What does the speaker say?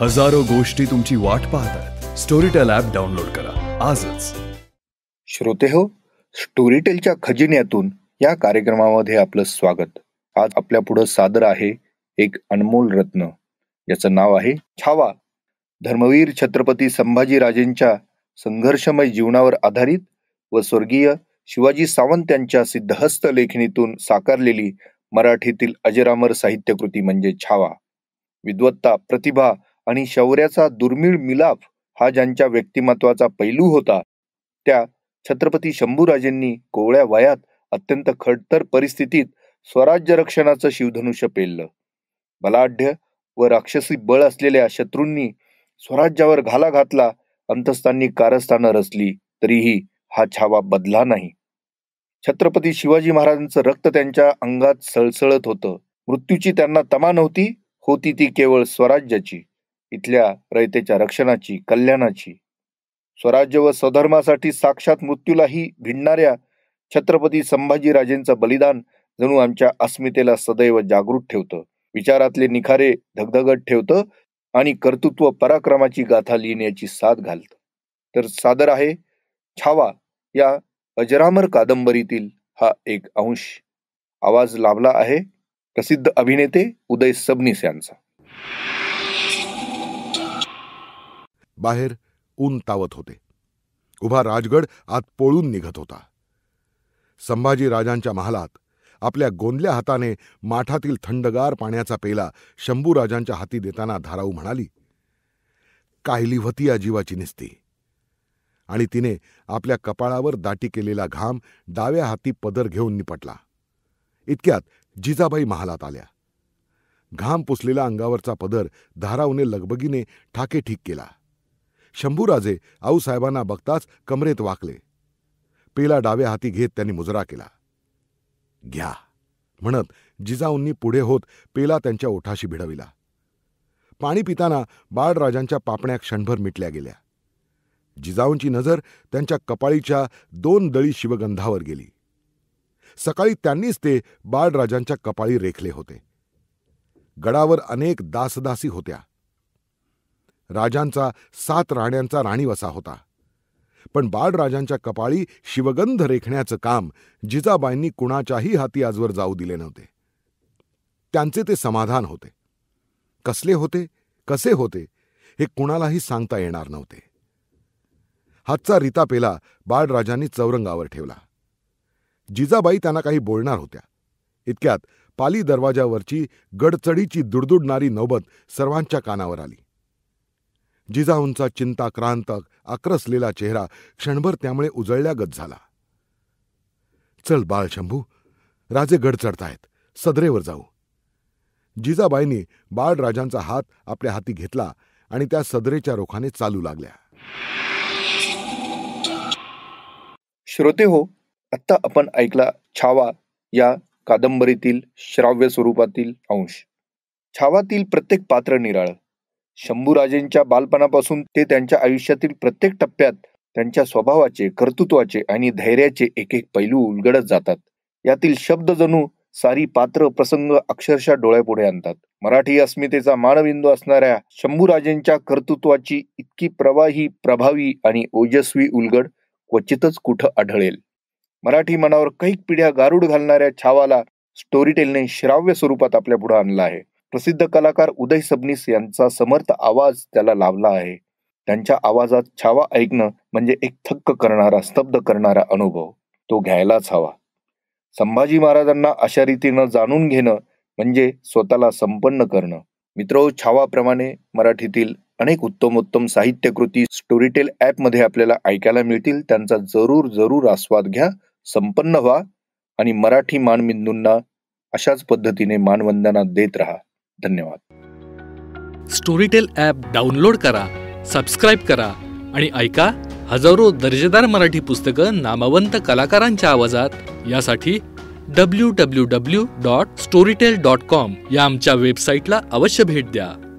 हजारो गोष्टी तुमची वाट पाहतात स्टोरीटेल ॲप डाउनलोड करा आजच श्रोते हो स्टोरीटेलच्या खजिन्यातून या कार्यक्रमामध्ये आपलं स्वागत आज आपल्या पुढे सादर आहे एक अनमोल रत्न याचं नाव आहे छावा धर्मवीर छत्रपती संभाजी राजेंच्या संघर्षमय जीवनावर आधारित व स्वर्गीय शिवाजी सावंत यांच्या सिद्धहस्त लेखणीतून साकारलेली मराठीतील अजरामर साहित्यकृती म्हणजे छावा विद्वत्ता प्रतिभा आणि शौर्याचा दुर्मिळ मिलाप हा ज्यांच्या व्यक्तिमत्वाचा पैलू होता त्या छत्रपती शंभूराजेंनी कोवळ्या वयात अत्यंत खडतर परिस्थितीत स्वराज्य रक्षणाचं शिवधनुष्य पेललं बलाढ्य व राक्षसी बळ असलेल्या शत्रूंनी स्वराज्यावर घाला घातला अंतस्थांनी कारस्थानं रचली तरीही हा छावा बदला नाही छत्रपती शिवाजी महाराजांचं रक्त त्यांच्या अंगात सळसळत होतं मृत्यूची त्यांना तमा नव्हती होती ती केवळ स्वराज्याची इथल्या रयतेच्या रक्षणाची कल्याणाची स्वराज्य व स्वधर्मासाठी साक्षात मृत्यूलाही भिडणाऱ्या छत्रपती संभाजीराजेंचं बलिदान जणू आमच्या अस्मितेला सदैव जागृत ठेवतं विचारातले निखारे धगधगत ठेवतं आणि कर्तृत्व पराक्रमाची गाथा लिहिण्याची साथ घालतं तर सादर आहे छावा या अजरामर कादंबरीतील हा एक अंश आवाज लाभला आहे प्रसिद्ध अभिनेते उदय सबनीस यांचा बाहेर ऊन तावत होते उभा राजगड आत पोळून निघत होता संभाजी राजांच्या महालात आपल्या गोंदल्या हाताने माठातील थंडगार पाण्याचा पेला शंभूराजांच्या हाती देताना धाराऊ म्हणाली कायली होती या जीवाची निसती आणि तिने आपल्या कपाळावर दाटी केलेला घाम डाव्या हाती पदर घेऊन निपटला इतक्यात जिजाबाई महालात आल्या घाम पुसलेला अंगावरचा पदर धारावने लगबगीने ठाके ठीक केला शंभूराजे आऊसाहेबांना बघताच कमरेत वाकले पेला डाव्या हाती घेत त्यांनी मुजरा केला घ्या म्हणत जिजाऊंनी पुढे होत पेला त्यांच्या ओठाशी भिडविला पाणी पिताना बाळराजांच्या पापण्या क्षणभर मिटल्या गेल्या जिजाऊंची नजर त्यांच्या कपाळीच्या दोन दळी शिवगंधावर गेली सकाळी त्यांनीच ते बाळराजांच्या कपाळी रेखले होते गडावर अनेक दासदासी होत्या राजांचा सात राण्यांचा राणीवसा होता पण बाळराजांच्या कपाळी शिवगंध रेखण्याचं काम जिजाबाईंनी कुणाच्याही हाती आजवर जाऊ दिले नव्हते त्यांचे ते समाधान होते कसले होते कसे होते हे कुणालाही सांगता येणार नव्हते हातचा रीता पेला बाळराजांनी चौरंगावर ठेवला जिजाबाई त्यांना काही बोलणार होत्या इतक्यात पाली दरवाजावरची गडचडीची दुडदुडणारी नौबत सर्वांच्या कानावर आली जिजाऊंचा चिंताक्रांत आक्रसलेला चेहरा क्षणभर त्यामुळे उजळल्यागत झाला चल बाळ शंभू राजे गड चढतायत सदरेवर जाऊ जिजाबाईंनी बाळराजांचा हात आपल्या हाती घेतला आणि त्या सदरेच्या रोखाने चालू लागल्या श्रोते हो आत्ता आपण ऐकला छावा या कादंबरीतील श्राव्य स्वरूपातील अंश छावातील प्रत्येक पात्र निराळ शंभूराजेंच्या बालपणापासून ते त्यांच्या आयुष्यातील प्रत्येक टप्प्यात त्यांच्या स्वभावाचे कर्तृत्वाचे आणि धैर्याचे एक एक पैलू उलगडत जातात यातील शब्द जणू सारी पात्र प्रसंग अक्षरशः डोळ्यापुढे आणतात मराठी अस्मितेचा मानबिंदू असणाऱ्या शंभूराजेंच्या कर्तृत्वाची इतकी प्रवाही प्रभावी आणि ओजस्वी उलगड क्वचितच कुठं आढळेल मराठी मनावर कैक पिढ्या गारुड घालणाऱ्या छावाला स्टोरीटेलने श्राव्य स्वरूपात आपल्या पुढे आणला आहे प्रसिद्ध कलाकार उदय सबनीस यांचा समर्थ आवाज त्याला लावला आहे त्यांच्या आवाजात छावा ऐकणं म्हणजे एक थक्क करणारा स्तब्ध करणारा अनुभव तो घ्यायलाच हवा संभाजी महाराजांना अशा रीतीनं जाणून घेणं म्हणजे स्वतःला संपन्न करणं मित्र हो, छावाप्रमाणे मराठीतील अनेक उत्तमोत्तम साहित्यकृती स्टोरीटेल ॲपमध्ये आपल्याला ऐकायला मिळतील त्यांचा जरूर जरूर आस्वाद घ्या संपन्न व्हा आणि मराठी मानबिंदूंना अशाच पद्धतीने मानवंदना देत राहा धन्यवाद स्टोरीटेल ॲप डाउनलोड करा सबस्क्राईब करा आणि ऐका हजारो दर्जेदार मराठी पुस्तकं नामवंत कलाकारांच्या आवाजात यासाठी W W W dot Storytel dot com या आमच्या वेबसाईटला अवश्य भेट द्या